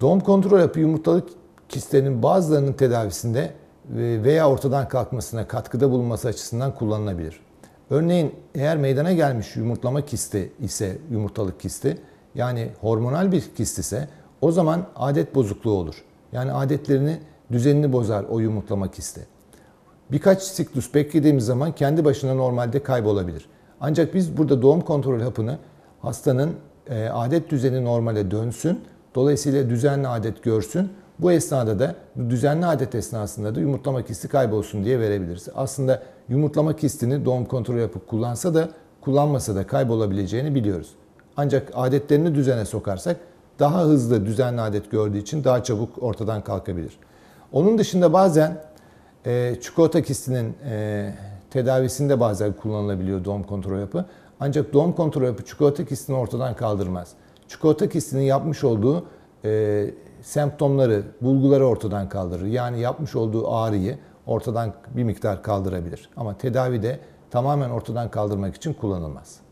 Doğum kontrol hapı yumurtalık kistlerin bazılarının tedavisinde e, veya ortadan kalkmasına katkıda bulunması açısından kullanılabilir. Örneğin eğer meydana gelmiş yumurtlama kisti ise yumurtalık kisti yani hormonal bir kist ise o zaman adet bozukluğu olur. Yani adetlerini düzenini bozar o yumurtlama kisti. Birkaç siklus beklediğimiz zaman kendi başına normalde kaybolabilir. Ancak biz burada doğum kontrol hapını hastanın e, adet düzeni normale dönsün Dolayısıyla düzenli adet görsün. Bu esnada da düzenli adet esnasında da yumurtlama kisti kaybolsun diye verebiliriz. Aslında yumurtlama kistini doğum kontrolü yapıp kullansa da kullanmasa da kaybolabileceğini biliyoruz. Ancak adetlerini düzene sokarsak daha hızlı düzenli adet gördüğü için daha çabuk ortadan kalkabilir. Onun dışında bazen e, çikolata kistinin e, tedavisinde bazen kullanılabiliyor doğum kontrol yapı. Ancak doğum kontrol yapı çikolata kistini ortadan kaldırmaz. Çikolata kistinin yapmış olduğu e, semptomları, bulguları ortadan kaldırır. Yani yapmış olduğu ağrıyı ortadan bir miktar kaldırabilir. Ama tedavide tamamen ortadan kaldırmak için kullanılmaz.